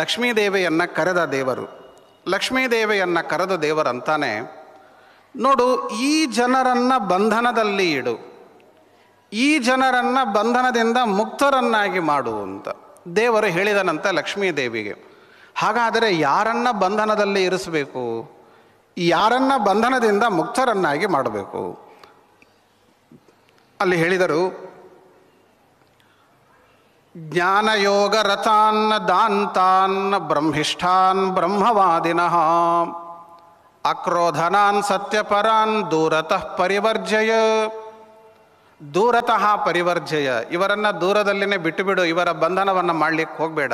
ಲಕ್ಷ್ಮೀದೇವಿಯನ್ನು ಕರೆದ ದೇವರು ಲಕ್ಷ್ಮೀದೇವಿಯನ್ನು ಕರೆದ ಅಂತಾನೆ ನೋಡು ಈ ಜನರನ್ನು ಬಂಧನದಲ್ಲಿ ಇಡು ಈ ಜನರನ್ನು ಬಂಧನದಿಂದ ಮುಕ್ತರನ್ನಾಗಿ ಮಾಡು ಅಂತ ದೇವರು ಹೇಳಿದನಂತೆ ಲಕ್ಷ್ಮೀದೇವಿಗೆ ಹಾಗಾದರೆ ಯಾರನ್ನು ಬಂಧನದಲ್ಲಿ ಇರಿಸಬೇಕು ಯಾರನ್ನು ಬಂಧನದಿಂದ ಮುಕ್ತರನ್ನಾಗಿ ಮಾಡಬೇಕು ಅಲ್ಲಿ ಹೇಳಿದರು ಜ್ಞಾನಯೋಗರಥಾನ್ನ ದಾಂತಾನ್ ಬ್ರಹ್ಮಿಷ್ಠಾನ್ ಬ್ರಹ್ಮವಾದಿನಃ ಅಕ್ರೋಧನಾನ್ ಸತ್ಯಪರಾನ್ ದೂರತಃ ಪರಿವರ್ಜಯ ದೂರತಃ ಪರಿವರ್ಜಯ ಇವರನ್ನು ದೂರದಲ್ಲಿನೇ ಬಿಟ್ಟುಬಿಡು ಇವರ ಬಂಧನವನ್ನು ಮಾಡಲಿಕ್ಕೆ ಹೋಗಬೇಡ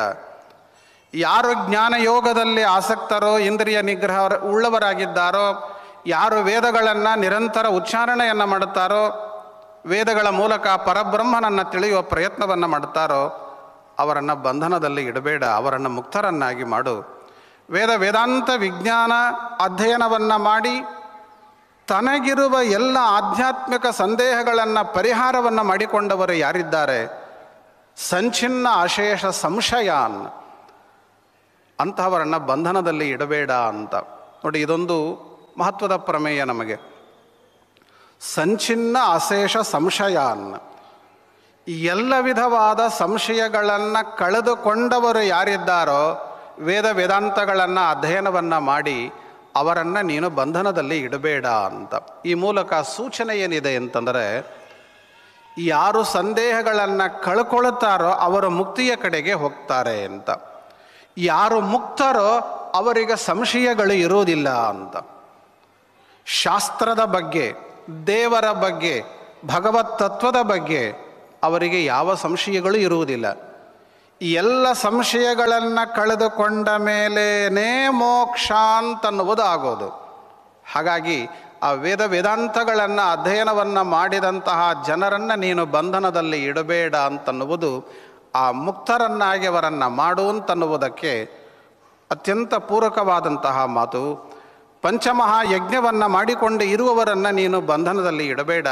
ಯಾರು ಜ್ಞಾನಯೋಗದಲ್ಲಿ ಆಸಕ್ತರೋ ಇಂದ್ರಿಯ ನಿಗ್ರಹ ಉಳ್ಳವರಾಗಿದ್ದಾರೋ ಯಾರು ವೇದಗಳನ್ನು ನಿರಂತರ ಉಚ್ಚಾರಣೆಯನ್ನು ಮಾಡುತ್ತಾರೋ ವೇದಗಳ ಮೂಲಕ ಪರಬ್ರಹ್ಮನನ್ನು ತಿಳಿಯುವ ಪ್ರಯತ್ನವನ್ನು ಮಾಡುತ್ತಾರೋ ಅವರನ್ನು ಬಂಧನದಲ್ಲಿ ಇಡಬೇಡ ಅವರನ್ನು ಮುಕ್ತರನ್ನಾಗಿ ಮಾಡು ವೇದ ವೇದಾಂತ ವಿಜ್ಞಾನ ಅಧ್ಯಯನವನ್ನು ಮಾಡಿ ತನಗಿರುವ ಎಲ್ಲ ಆಧ್ಯಾತ್ಮಿಕ ಸಂದೇಹಗಳನ್ನು ಪರಿಹಾರವನ್ನು ಮಾಡಿಕೊಂಡವರು ಯಾರಿದ್ದಾರೆ ಸಂಚಿನ್ನ ಅಶೇಷ ಸಂಶಯಾನ್ ಅಂತಹವರನ್ನು ಬಂಧನದಲ್ಲಿ ಇಡಬೇಡ ಅಂತ ನೋಡಿ ಇದೊಂದು ಮಹತ್ವದ ಪ್ರಮೇಯ ನಮಗೆ ಸಂಚಿನ್ನ ಅಶೇಷ ಸಂಶಯಾನ್ ಎಲ್ಲ ವಿಧವಾದ ಸಂಶಯಗಳನ್ನು ಕಳೆದುಕೊಂಡವರು ಯಾರಿದ್ದಾರೋ ವೇದ ವೇದಾಂತಗಳನ್ನು ಅಧ್ಯಯನವನ್ನು ಮಾಡಿ ಅವರನ್ನು ನೀನು ಬಂಧನದಲ್ಲಿ ಇಡಬೇಡ ಅಂತ ಈ ಮೂಲಕ ಸೂಚನೆ ಏನಿದೆ ಅಂತಂದರೆ ಯಾರು ಸಂದೇಹಗಳನ್ನು ಕಳ್ಕೊಳ್ತಾರೋ ಅವರು ಮುಕ್ತಿಯ ಕಡೆಗೆ ಹೋಗ್ತಾರೆ ಅಂತ ಯಾರು ಮುಕ್ತರೋ ಅವರಿಗೆ ಸಂಶಯಗಳು ಇರುವುದಿಲ್ಲ ಅಂತ ಶಾಸ್ತ್ರದ ಬಗ್ಗೆ ದೇವರ ಬಗ್ಗೆ ಭಗವತ್ ತತ್ವದ ಬಗ್ಗೆ ಅವರಿಗೆ ಯಾವ ಸಂಶಯಗಳು ಇರುವುದಿಲ್ಲ ಎಲ್ಲ ಸಂಶಯಗಳನ್ನು ಕಳೆದುಕೊಂಡ ಮೇಲೇ ಮೋಕ್ಷ ಅಂತನ್ನುವುದು ಆಗೋದು ಹಾಗಾಗಿ ಆ ವೇದ ವೇದಾಂತಗಳನ್ನು ಅಧ್ಯಯನವನ್ನು ಮಾಡಿದಂತಹ ಜನರನ್ನು ನೀನು ಬಂಧನದಲ್ಲಿ ಇಡಬೇಡ ಅಂತನ್ನುವುದು ಆ ಮುಕ್ತರನ್ನಾಗಿ ಅವರನ್ನು ಮಾಡುವಂತನ್ನುವುದಕ್ಕೆ ಅತ್ಯಂತ ಪೂರಕವಾದಂತಹ ಮಾತು ಪಂಚಮಹಾಯಜ್ಞವನ್ನು ಮಾಡಿಕೊಂಡು ಇರುವವರನ್ನು ನೀನು ಬಂಧನದಲ್ಲಿ ಇಡಬೇಡ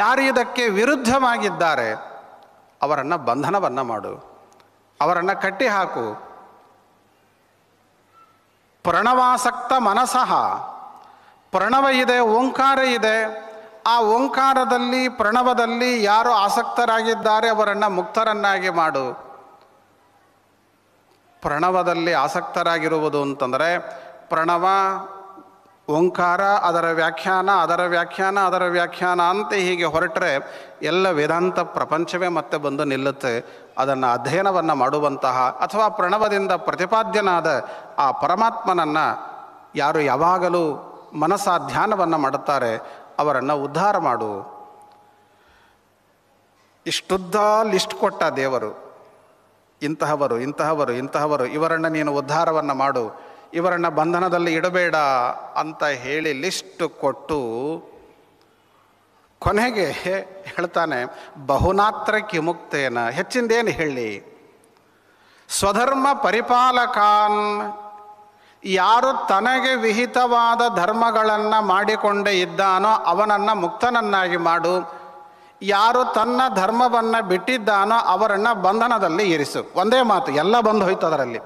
ಯಾರು ಇದಕ್ಕೆ ವಿರುದ್ಧವಾಗಿದ್ದಾರೆ ಅವರನ್ನು ಬಂಧನವನ್ನು ಮಾಡು ಅವರನ್ನು ಕಟ್ಟಿಹಾಕು ಪ್ರಣವಾಸಕ್ತ ಮನಸಃ ಪ್ರಣವ ಇದೆ ಓಂಕಾರ ಇದೆ ಆ ಓಂಕಾರದಲ್ಲಿ ಪ್ರಣವದಲ್ಲಿ ಯಾರು ಆಸಕ್ತರಾಗಿದ್ದಾರೆ ಅವರನ್ನು ಮುಕ್ತರನ್ನಾಗಿ ಮಾಡು ಪ್ರಣವದಲ್ಲಿ ಆಸಕ್ತರಾಗಿರುವುದು ಅಂತಂದರೆ ಪ್ರಣವ ಓಂಕಾರ ಅದರ ವ್ಯಾಖ್ಯಾನ ಅದರ ವ್ಯಾಖ್ಯಾನ ಅದರ ವ್ಯಾಖ್ಯಾನ ಅಂತ ಹೀಗೆ ಹೊರಟರೆ ಎಲ್ಲ ವೇದಾಂತ ಪ್ರಪಂಚವೇ ಮತ್ತೆ ಬಂದು ನಿಲ್ಲುತ್ತೆ ಅದನ್ನು ಅಧ್ಯಯನವನ್ನು ಮಾಡುವಂತಹ ಅಥವಾ ಪ್ರಣವದಿಂದ ಪ್ರತಿಪಾದ್ಯನಾದ ಆ ಪರಮಾತ್ಮನನ್ನು ಯಾರು ಯಾವಾಗಲೂ ಮನಸ್ಸಾ ಧ್ಯಾನವನ್ನು ಮಾಡುತ್ತಾರೆ ಅವರನ್ನು ಉದ್ಧಾರ ಮಾಡು ಇಷ್ಟುದ್ದ ಲಿಸ್ಟ್ ಕೊಟ್ಟ ದೇವರು ಇಂತಹವರು ಇಂತಹವರು ಇಂತಹವರು ಇವರನ್ನು ನೀನು ಉದ್ಧಾರವನ್ನು ಮಾಡು ಇವರನ್ನು ಬಂಧನದಲ್ಲಿ ಇಡಬೇಡ ಅಂತ ಹೇಳಿ ಲಿಸ್ಟ್ ಕೊಟ್ಟು ಕೊನೆಗೆ ಹೇಳ್ತಾನೆ ಬಹುನಾತ್ರ ಕಿಮುಕ್ತೇನ ಹೆಚ್ಚಿಂದೇನು ಹೇಳಿ ಸ್ವಧರ್ಮ ಪರಿಪಾಲಕಾನ್ ಯಾರು ತನಗೆ ವಿಹಿತವಾದ ಧರ್ಮಗಳನ್ನು ಮಾಡಿಕೊಂಡೇ ಇದ್ದಾನೋ ಅವನನ್ನು ಮುಕ್ತನನ್ನಾಗಿ ಮಾಡು ಯಾರು ತನ್ನ ಧರ್ಮವನ್ನು ಬಿಟ್ಟಿದ್ದಾನೋ ಅವರನ್ನು ಬಂಧನದಲ್ಲಿ ಇರಿಸು ಒಂದೇ ಮಾತು ಎಲ್ಲ ಬಂದು ಹೋಯ್ತು ಅದರಲ್ಲಿ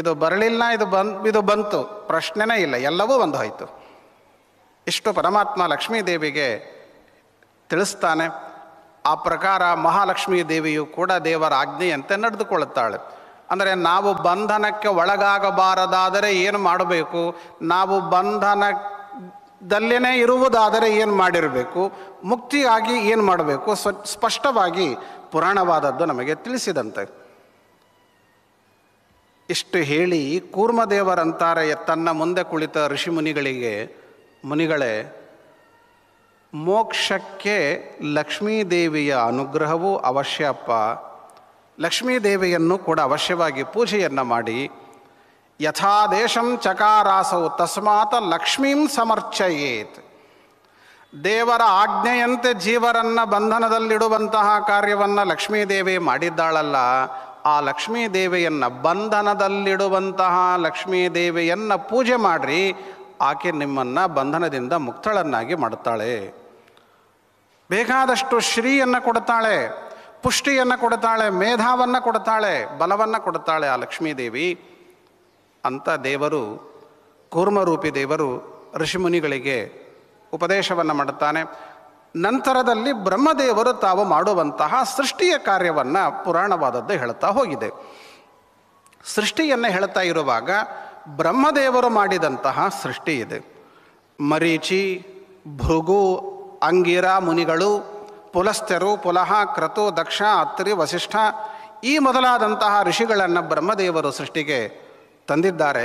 ಇದು ಬರಲಿಲ್ಲ ಇದು ಬನ್ ಇದು ಬಂತು ಪ್ರಶ್ನೆನೇ ಇಲ್ಲ ಎಲ್ಲವೂ ಒಂದು ಹೋಯಿತು ಇಷ್ಟು ಪರಮಾತ್ಮ ಲಕ್ಷ್ಮೀದೇವಿಗೆ ತಿಳಿಸ್ತಾನೆ ಆ ಪ್ರಕಾರ ಮಹಾಲಕ್ಷ್ಮೀ ದೇವಿಯು ಕೂಡ ದೇವರ ಆಜ್ಞೆಯಂತೆ ನಡೆದುಕೊಳ್ಳುತ್ತಾಳೆ ಅಂದರೆ ನಾವು ಬಂಧನಕ್ಕೆ ಒಳಗಾಗಬಾರದಾದರೆ ಏನು ಮಾಡಬೇಕು ನಾವು ಬಂಧನದಲ್ಲೇ ಇರುವುದಾದರೆ ಏನು ಮಾಡಿರಬೇಕು ಮುಕ್ತಿಯಾಗಿ ಏನು ಮಾಡಬೇಕು ಸ್ವ ಸ್ಪಷ್ಟವಾಗಿ ಪುರಾಣವಾದದ್ದು ನಮಗೆ ತಿಳಿಸಿದಂತೆ ಇಷ್ಟು ಹೇಳಿ ಕೂರ್ಮದೇವರಂತಾರೆ ತನ್ನ ಮುಂದೆ ಕುಳಿತ ಋಷಿ ಮುನಿಗಳಿಗೆ ಮುನಿಗಳೇ ಮೋಕ್ಷಕ್ಕೆ ಲಕ್ಷ್ಮೀದೇವಿಯ ಅನುಗ್ರಹವೂ ಅವಶ್ಯಪ್ಪ ಲಕ್ಷ್ಮೀದೇವಿಯನ್ನು ಕೂಡ ಅವಶ್ಯವಾಗಿ ಪೂಜೆಯನ್ನು ಮಾಡಿ ಯಥಾದೇಶಂ ಚಕಾರಾಸವು ತಸ್ಮಾತ ಲಕ್ಷ್ಮೀಂ ಸಮರ್ಚಯೇತ್ ದೇವರ ಆಜ್ಞೆಯಂತೆ ಜೀವರನ್ನು ಬಂಧನದಲ್ಲಿಡುವಂತಹ ಕಾರ್ಯವನ್ನು ಲಕ್ಷ್ಮೀದೇವಿ ಮಾಡಿದ್ದಾಳಲ್ಲ ಆ ಲಕ್ಷ್ಮೀದೇವಿಯನ್ನು ಬಂಧನದಲ್ಲಿಡುವಂತಹ ಲಕ್ಷ್ಮೀ ದೇವಿಯನ್ನು ಪೂಜೆ ಮಾಡಿರಿ ಆಕೆ ನಿಮ್ಮನ್ನು ಬಂಧನದಿಂದ ಮುಕ್ತಳನ್ನಾಗಿ ಮಾಡುತ್ತಾಳೆ ಬೇಕಾದಷ್ಟು ಶ್ರೀಯನ್ನು ಕೊಡುತ್ತಾಳೆ ಪುಷ್ಟಿಯನ್ನು ಕೊಡ್ತಾಳೆ ಮೇಧಾವನ್ನು ಕೊಡ್ತಾಳೆ ಬಲವನ್ನು ಕೊಡ್ತಾಳೆ ಆ ಲಕ್ಷ್ಮೀದೇವಿ ಅಂಥ ದೇವರು ಕೂರ್ಮರೂಪಿ ದೇವರು ಋಷಿಮುನಿಗಳಿಗೆ ಉಪದೇಶವನ್ನು ಮಾಡುತ್ತಾನೆ ನಂತರದಲ್ಲಿ ಬ್ರಹ್ಮದೇವರು ತಾವು ಮಾಡುವಂತಹ ಸೃಷ್ಟಿಯ ಕಾರ್ಯವನ್ನು ಪುರಾಣವಾದದ್ದು ಹೇಳ್ತಾ ಹೋಗಿದೆ ಸೃಷ್ಟಿಯನ್ನು ಹೇಳ್ತಾ ಇರುವಾಗ ಬ್ರಹ್ಮದೇವರು ಮಾಡಿದಂತಹ ಸೃಷ್ಟಿ ಇದೆ ಮರೀಚಿ ಭೃಗು ಅಂಗಿರ ಮುನಿಗಳು ಪುಲಸ್ಥರು ಪುಲಹ ಕ್ರತು ದಕ್ಷ ಅತ್ರಿ ವಸಿಷ್ಠ ಈ ಮೊದಲಾದಂತಹ ಋಷಿಗಳನ್ನು ಬ್ರಹ್ಮದೇವರು ಸೃಷ್ಟಿಗೆ ತಂದಿದ್ದಾರೆ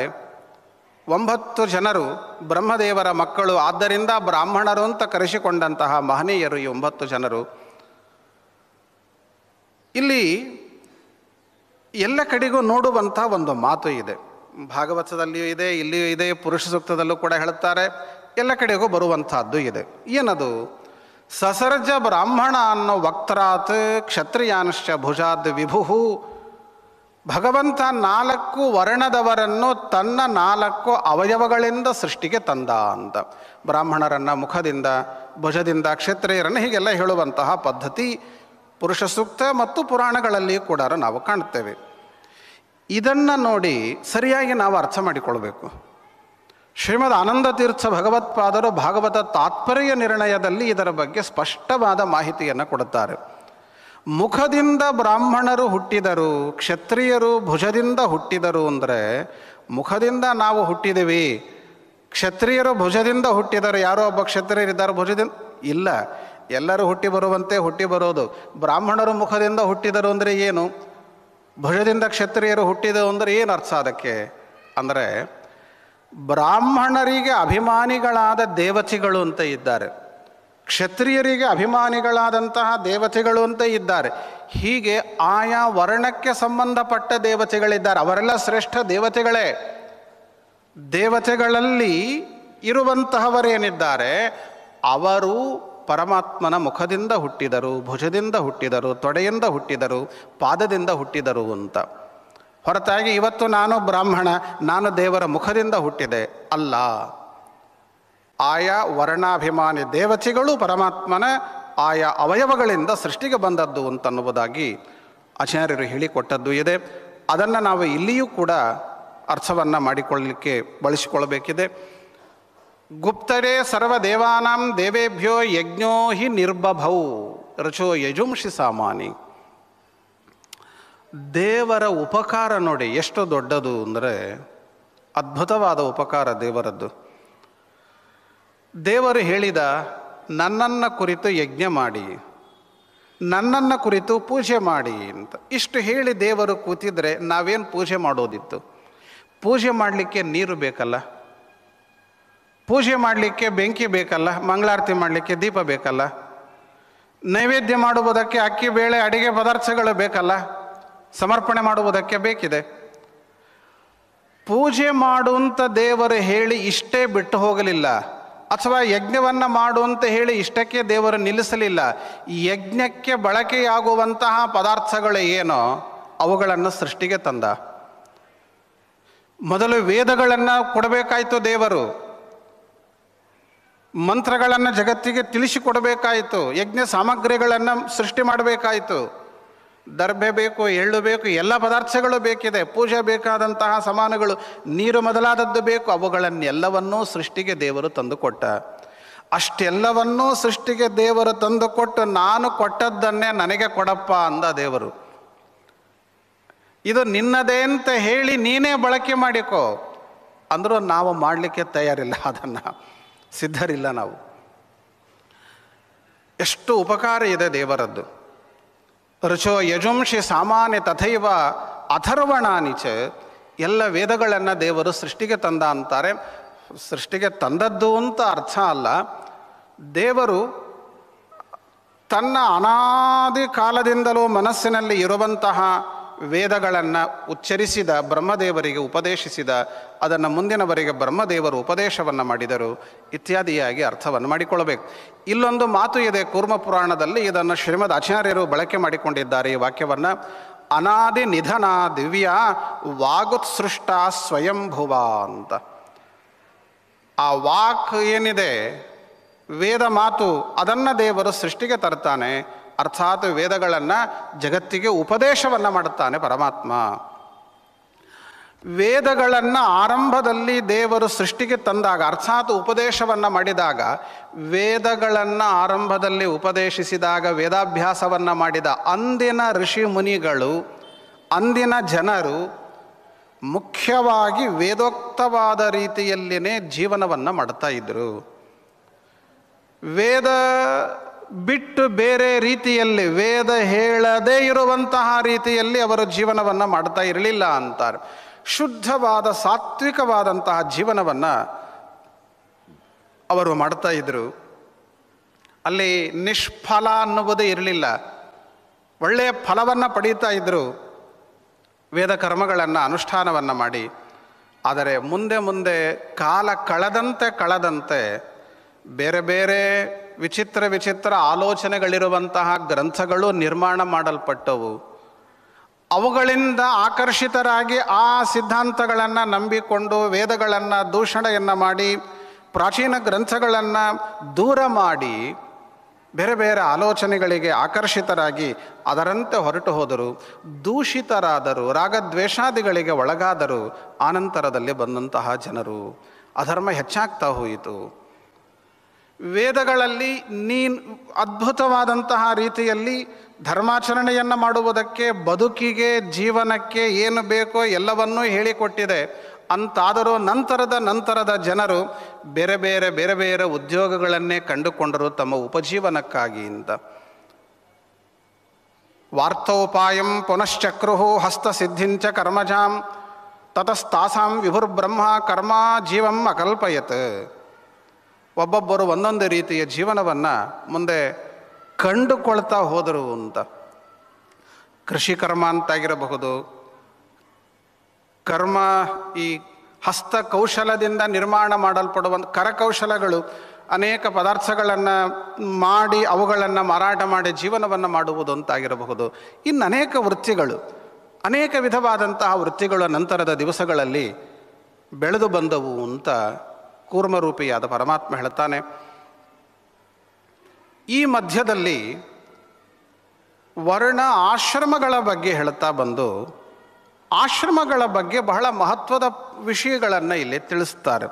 ಒಂಬತ್ತು ಜನರು ಬ್ರಹ್ಮದೇವರ ಮಕ್ಕಳು ಆದ್ದರಿಂದ ಬ್ರಾಹ್ಮಣರು ಅಂತ ಕರೆಸಿಕೊಂಡಂತಹ ಮಹನೀಯರು ಈ ಒಂಬತ್ತು ಜನರು ಇಲ್ಲಿ ಎಲ್ಲ ಕಡೆಗೂ ನೋಡುವಂಥ ಒಂದು ಮಾತು ಇದೆ ಭಾಗವತದಲ್ಲಿಯೂ ಇದೆ ಇಲ್ಲಿಯೂ ಇದೆ ಪುರುಷ ಸೂಕ್ತದಲ್ಲೂ ಕೂಡ ಹೇಳುತ್ತಾರೆ ಎಲ್ಲ ಕಡೆಗೂ ಬರುವಂತಹದ್ದು ಇದೆ ಏನದು ಸಸರ್ಜ ಬ್ರಾಹ್ಮಣ ಅನ್ನೋ ವಕ್ತರಾತ್ ಕ್ಷತ್ರಿಯಾನಶ್ಚ ಭುಜಾದ್ ವಿಭುಹು ಭಗವಂತ ನಾಲ್ಕು ವರ್ಣದವರನ್ನು ತನ್ನ ನಾಲ್ಕು ಅವಯವಗಳಿಂದ ಸೃಷ್ಟಿಗೆ ತಂದ ಅಂತ ಬ್ರಾಹ್ಮಣರನ್ನು ಮುಖದಿಂದ ಭುಜದಿಂದ ಕ್ಷತ್ರಿಯರನ್ನು ಹೀಗೆಲ್ಲ ಹೇಳುವಂತಹ ಪದ್ಧತಿ ಪುರುಷ ಸೂಕ್ತ ಮತ್ತು ಪುರಾಣಗಳಲ್ಲಿ ಕೂಡ ನಾವು ಕಾಣ್ತೇವೆ ಇದನ್ನು ನೋಡಿ ಸರಿಯಾಗಿ ನಾವು ಅರ್ಥ ಮಾಡಿಕೊಳ್ಬೇಕು ಶ್ರೀಮದ್ ಆನಂದ ತೀರ್ಥ ಭಗವತ್ಪಾದರು ಭಾಗವತ ತಾತ್ಪರ್ಯ ನಿರ್ಣಯದಲ್ಲಿ ಇದರ ಬಗ್ಗೆ ಸ್ಪಷ್ಟವಾದ ಮಾಹಿತಿಯನ್ನು ಕೊಡುತ್ತಾರೆ ಮುಖದಿಂದ ಬ್ರಾಹ್ಮಣರು ಹುಟ್ಟಿದರು ಕ್ಷತ್ರಿಯರು ಭುಜದಿಂದ ಹುಟ್ಟಿದರು ಅಂದರೆ ಮುಖದಿಂದ ನಾವು ಹುಟ್ಟಿದೀವಿ ಕ್ಷತ್ರಿಯರು ಭುಜದಿಂದ ಹುಟ್ಟಿದರು ಯಾರೋ ಒಬ್ಬ ಕ್ಷತ್ರಿಯರಿದ್ದಾರೆ ಭುಜದಿಂದ ಇಲ್ಲ ಎಲ್ಲರೂ ಹುಟ್ಟಿ ಬರುವಂತೆ ಹುಟ್ಟಿ ಬರೋದು ಬ್ರಾಹ್ಮಣರು ಮುಖದಿಂದ ಹುಟ್ಟಿದರು ಅಂದರೆ ಏನು ಭುಜದಿಂದ ಕ್ಷತ್ರಿಯರು ಹುಟ್ಟಿದರು ಅಂದರೆ ಏನು ಅರ್ಥ ಅದಕ್ಕೆ ಅಂದರೆ ಬ್ರಾಹ್ಮಣರಿಗೆ ಅಭಿಮಾನಿಗಳಾದ ದೇವತೆಗಳು ಅಂತ ಇದ್ದಾರೆ ಕ್ಷತ್ರಿಯರಿಗೆ ಅಭಿಮಾನಿಗಳಾದಂತಹ ದೇವತೆಗಳು ಅಂತ ಇದ್ದಾರೆ ಹೀಗೆ ಆಯಾ ವರ್ಣಕ್ಕೆ ಸಂಬಂಧಪಟ್ಟ ದೇವತೆಗಳಿದ್ದಾರೆ ಅವರೆಲ್ಲ ಶ್ರೇಷ್ಠ ದೇವತೆಗಳೇ ದೇವತೆಗಳಲ್ಲಿ ಇರುವಂತಹವರೇನಿದ್ದಾರೆ ಅವರು ಪರಮಾತ್ಮನ ಮುಖದಿಂದ ಹುಟ್ಟಿದರು ಭುಜದಿಂದ ಹುಟ್ಟಿದರು ತೊಡೆಯಿಂದ ಹುಟ್ಟಿದರು ಪಾದದಿಂದ ಹುಟ್ಟಿದರು ಅಂತ ಹೊರತಾಗಿ ಇವತ್ತು ನಾನು ಬ್ರಾಹ್ಮಣ ನಾನು ದೇವರ ಮುಖದಿಂದ ಹುಟ್ಟಿದೆ ಅಲ್ಲ ಆಯಾ ವರ್ಣಾಭಿಮಾನಿ ದೇವತೆಗಳು ಪರಮಾತ್ಮನ ಆಯಾ ಅವಯವಗಳಿಂದ ಸೃಷ್ಟಿಗೆ ಬಂದದ್ದು ಅಂತನ್ನುವುದಾಗಿ ಆಚಾರ್ಯರು ಹೇಳಿಕೊಟ್ಟದ್ದು ಇದೆ ಅದನ್ನು ನಾವು ಇಲ್ಲಿಯೂ ಕೂಡ ಅರ್ಥವನ್ನು ಮಾಡಿಕೊಳ್ಳಲಿಕ್ಕೆ ಬಳಸಿಕೊಳ್ಳಬೇಕಿದೆ ಗುಪ್ತರೇ ಸರ್ವ ದೇವಾನಾಂ ದೇವೇಭ್ಯೋ ಯಜ್ಞೋ ಹಿ ನಿರ್ಬಭೌ ರಚೋ ಯಜುಂಷಿ ಸಾಮಾನಿ ದೇವರ ಉಪಕಾರ ನೋಡಿ ಎಷ್ಟು ದೊಡ್ಡದು ಅಂದರೆ ಅದ್ಭುತವಾದ ಉಪಕಾರ ದೇವರದ್ದು ದೇವರು ಹೇಳಿದ ನನ್ನನ್ನು ಕುರಿತು ಯಜ್ಞ ಮಾಡಿ ನನ್ನನ್ನು ಕುರಿತು ಪೂಜೆ ಮಾಡಿ ಅಂತ ಇಷ್ಟು ಹೇಳಿ ದೇವರು ಕೂತಿದ್ರೆ ನಾವೇನು ಪೂಜೆ ಮಾಡೋದಿತ್ತು ಪೂಜೆ ಮಾಡಲಿಕ್ಕೆ ನೀರು ಬೇಕಲ್ಲ ಪೂಜೆ ಮಾಡಲಿಕ್ಕೆ ಬೆಂಕಿ ಬೇಕಲ್ಲ ಮಂಗಳಾರತಿ ಮಾಡಲಿಕ್ಕೆ ದೀಪ ಬೇಕಲ್ಲ ನೈವೇದ್ಯ ಮಾಡುವುದಕ್ಕೆ ಅಕ್ಕಿ ಬೇಳೆ ಅಡಿಗೆ ಪದಾರ್ಥಗಳು ಬೇಕಲ್ಲ ಸಮರ್ಪಣೆ ಮಾಡುವುದಕ್ಕೆ ಬೇಕಿದೆ ಪೂಜೆ ಮಾಡುವಂಥ ದೇವರು ಹೇಳಿ ಇಷ್ಟೇ ಬಿಟ್ಟು ಹೋಗಲಿಲ್ಲ ಅಥವಾ ಯಜ್ಞವನ್ನು ಮಾಡು ಅಂತ ಹೇಳಿ ಇಷ್ಟಕ್ಕೆ ದೇವರು ನಿಲ್ಲಿಸಲಿಲ್ಲ ಯಜ್ಞಕ್ಕೆ ಬಳಕೆಯಾಗುವಂತಹ ಪದಾರ್ಥಗಳು ಏನೋ ಅವುಗಳನ್ನು ಸೃಷ್ಟಿಗೆ ತಂದ ಮೊದಲು ವೇದಗಳನ್ನು ಕೊಡಬೇಕಾಯಿತು ದೇವರು ಮಂತ್ರಗಳನ್ನು ಜಗತ್ತಿಗೆ ತಿಳಿಸಿಕೊಡಬೇಕಾಯಿತು ಯಜ್ಞ ಸಾಮಗ್ರಿಗಳನ್ನು ಸೃಷ್ಟಿ ಮಾಡಬೇಕಾಯಿತು ದರ್ಭೆ ಬೇಕು ಎಳ್ಳು ಬೇಕು ಎಲ್ಲ ಪದಾರ್ಥಗಳು ಬೇಕಿದೆ ಪೂಜೆ ಬೇಕಾದಂತಹ ಸಮಾನಗಳು ನೀರು ಮೊದಲಾದದ್ದು ಬೇಕು ಅವುಗಳನ್ನೆಲ್ಲವನ್ನೂ ಸೃಷ್ಟಿಗೆ ದೇವರು ತಂದುಕೊಟ್ಟ ಅಷ್ಟೆಲ್ಲವನ್ನೂ ಸೃಷ್ಟಿಗೆ ದೇವರು ತಂದುಕೊಟ್ಟು ನಾನು ಕೊಟ್ಟದ್ದನ್ನೇ ನನಗೆ ಕೊಡಪ್ಪ ಅಂದ ದೇವರು ಇದು ನಿನ್ನದೇ ಅಂತ ಹೇಳಿ ನೀನೇ ಬಳಕೆ ಮಾಡಿಕೋ ಅಂದರೂ ನಾವು ಮಾಡಲಿಕ್ಕೆ ತಯಾರಿಲ್ಲ ಅದನ್ನು ಸಿದ್ಧರಿಲ್ಲ ನಾವು ಎಷ್ಟು ಉಪಕಾರ ಇದೆ ದೇವರದ್ದು ಋಷೋ ಯಜುಂಷಿ ಸಾಮಾನ್ಯ ತಥೈವ ಅಥರ್ವಣಾನಿಚ ಎಲ್ಲ ವೇದಗಳನ್ನು ದೇವರು ಸೃಷ್ಟಿಗೆ ತಂದ ಅಂತಾರೆ ಸೃಷ್ಟಿಗೆ ತಂದದ್ದು ಅಂತ ಅರ್ಥ ಅಲ್ಲ ದೇವರು ತನ್ನ ಅನಾದಿ ಕಾಲದಿಂದಲೂ ಮನಸ್ಸಿನಲ್ಲಿ ಇರುವಂತಹ ವೇದಗಳನ್ನು ಉಚ್ಚರಿಸಿದ ಬ್ರಹ್ಮದೇವರಿಗೆ ಉಪದೇಶಿಸಿದ ಅದನ್ನು ಮುಂದಿನವರಿಗೆ ಬ್ರಹ್ಮದೇವರು ಉಪದೇಶವನ್ನು ಮಾಡಿದರು ಇತ್ಯಾದಿಯಾಗಿ ಅರ್ಥವನ್ನು ಮಾಡಿಕೊಳ್ಳಬೇಕು ಇಲ್ಲೊಂದು ಮಾತು ಇದೆ ಕೂರ್ಮ ಪುರಾಣದಲ್ಲಿ ಇದನ್ನು ಶ್ರೀಮದ್ ಆಚಾರ್ಯರು ಬಳಕೆ ಮಾಡಿಕೊಂಡಿದ್ದಾರೆ ಈ ವಾಕ್ಯವನ್ನು ಅನಾದಿ ನಿಧನ ದಿವ್ಯ ವಾಗುತ್ಸೃಷ್ಟ ಸ್ವಯಂಭುವ ಅಂತ ಆ ವಾಕ್ ಏನಿದೆ ವೇದ ಮಾತು ಅದನ್ನು ದೇವರು ಸೃಷ್ಟಿಗೆ ತರ್ತಾನೆ ಅರ್ಥಾತ್ ವೇದಗಳನ್ನು ಜಗತ್ತಿಗೆ ಉಪದೇಶವನ್ನು ಮಾಡುತ್ತಾನೆ ಪರಮಾತ್ಮ ವೇದಗಳನ್ನು ಆರಂಭದಲ್ಲಿ ದೇವರು ಸೃಷ್ಟಿಗೆ ತಂದಾಗ ಅರ್ಥಾತ್ ಉಪದೇಶವನ್ನು ಮಾಡಿದಾಗ ವೇದಗಳನ್ನು ಆರಂಭದಲ್ಲಿ ಉಪದೇಶಿಸಿದಾಗ ವೇದಾಭ್ಯಾಸವನ್ನು ಮಾಡಿದ ಅಂದಿನ ಋಷಿ ಮುನಿಗಳು ಅಂದಿನ ಜನರು ಮುಖ್ಯವಾಗಿ ವೇದೋಕ್ತವಾದ ರೀತಿಯಲ್ಲಿನೇ ಜೀವನವನ್ನು ಮಾಡ್ತಾ ಇದ್ದರು ವೇದ ಬಿಟ್ಟು ಬೇರೆ ರೀತಿಯಲ್ಲಿ ವೇದ ಹೇಳದೇ ಇರುವಂತಹ ರೀತಿಯಲ್ಲಿ ಅವರು ಜೀವನವನ್ನು ಮಾಡ್ತಾ ಇರಲಿಲ್ಲ ಅಂತಾರೆ ಶುದ್ಧವಾದ ಸಾತ್ವಿಕವಾದಂತಹ ಜೀವನವನ್ನು ಅವರು ಮಾಡ್ತಾ ಇದ್ದರು ಅಲ್ಲಿ ನಿಷ್ಫಲ ಅನ್ನುವುದೇ ಇರಲಿಲ್ಲ ಒಳ್ಳೆಯ ಫಲವನ್ನು ಪಡೀತಾ ಇದ್ದರು ವೇದ ಕರ್ಮಗಳನ್ನು ಅನುಷ್ಠಾನವನ್ನು ಮಾಡಿ ಆದರೆ ಮುಂದೆ ಮುಂದೆ ಕಾಲ ಕಳೆದಂತೆ ಕಳೆದಂತೆ ಬೇರೆ ಬೇರೆ ವಿಚಿತ್ರ ವಿಚಿತ್ರ ಆಲೋಚನೆಗಳಿರುವಂತಹ ಗ್ರಂಥಗಳು ನಿರ್ಮಾಣ ಮಾಡಲ್ಪಟ್ಟವು ಅವುಗಳಿಂದ ಆಕರ್ಷಿತರಾಗಿ ಆ ಸಿದ್ಧಾಂತಗಳನ್ನು ನಂಬಿಕೊಂಡು ವೇದಗಳನ್ನು ದೂಷಣೆಯನ್ನು ಮಾಡಿ ಪ್ರಾಚೀನ ಗ್ರಂಥಗಳನ್ನು ದೂರ ಮಾಡಿ ಬೇರೆ ಬೇರೆ ಆಲೋಚನೆಗಳಿಗೆ ಆಕರ್ಷಿತರಾಗಿ ಅದರಂತೆ ಹೊರಟು ಹೋದರು ದೂಷಿತರಾದರು ರಾಗದ್ವೇಷಾದಿಗಳಿಗೆ ಒಳಗಾದರು ಆನಂತರದಲ್ಲಿ ಬಂದಂತಹ ಜನರು ಅಧರ್ಮ ಹೆಚ್ಚಾಗ್ತಾ ಹೋಯಿತು ವೇದಗಳಲ್ಲಿ ನೀನ್ ಅದ್ಭುತವಾದಂತಹ ರೀತಿಯಲ್ಲಿ ಧರ್ಮಾಚರಣೆಯನ್ನು ಮಾಡುವುದಕ್ಕೆ ಬದುಕಿಗೆ ಜೀವನಕ್ಕೆ ಏನು ಬೇಕೋ ಎಲ್ಲವನ್ನೂ ಹೇಳಿಕೊಟ್ಟಿದೆ ಅಂತಾದರೂ ನಂತರದ ನಂತರದ ಜನರು ಬೇರೆ ಬೇರೆ ಬೇರೆ ಬೇರೆ ಉದ್ಯೋಗಗಳನ್ನೇ ಕಂಡುಕೊಂಡರು ತಮ್ಮ ಉಪಜೀವನಕ್ಕಾಗಿ ಅಂತ ವಾರ್ತೋಪಾಯಂ ಪುನಶ್ಚಕ್ರು ಹಸ್ತಸಿದ್ಧಿಂಚ ಕರ್ಮಜಾಂ ತತಸ್ತಾಸಾಂ ವಿಭುರ್ಬ್ರಹ್ಮ ಕರ್ಮ ಜೀವಂ ಅಕಲ್ಪಯತ್ ಒಬ್ಬೊಬ್ಬರು ಒಂದೊಂದು ರೀತಿಯ ಜೀವನವನ್ನು ಮುಂದೆ ಕಂಡುಕೊಳ್ತಾ ಹೋದರು ಅಂತ ಕೃಷಿ ಕರ್ಮ ಅಂತಾಗಿರಬಹುದು ಕರ್ಮ ಈ ಹಸ್ತಕೌಶಲದಿಂದ ನಿರ್ಮಾಣ ಮಾಡಲ್ಪಡುವಂಥ ಕರಕೌಶಲಗಳು ಅನೇಕ ಪದಾರ್ಥಗಳನ್ನು ಮಾಡಿ ಅವುಗಳನ್ನು ಮಾರಾಟ ಮಾಡಿ ಜೀವನವನ್ನು ಮಾಡುವುದು ಅಂತಾಗಿರಬಹುದು ಇನ್ನು ಅನೇಕ ವೃತ್ತಿಗಳು ಅನೇಕ ವಿಧವಾದಂತಹ ವೃತ್ತಿಗಳ ನಂತರದ ದಿವಸಗಳಲ್ಲಿ ಬೆಳೆದು ಬಂದವು ಅಂತ ಕೂರ್ಮರೂಪಿಯಾದ ಪರಮಾತ್ಮ ಹೇಳ್ತಾನೆ ಈ ಮಧ್ಯದಲ್ಲಿ ವರ್ಣ ಆಶ್ರಮಗಳ ಬಗ್ಗೆ ಹೇಳ್ತಾ ಬಂದು ಆಶ್ರಮಗಳ ಬಗ್ಗೆ ಬಹಳ ಮಹತ್ವದ ವಿಷಯಗಳನ್ನು ಇಲ್ಲಿ ತಿಳಿಸ್ತಾರೆ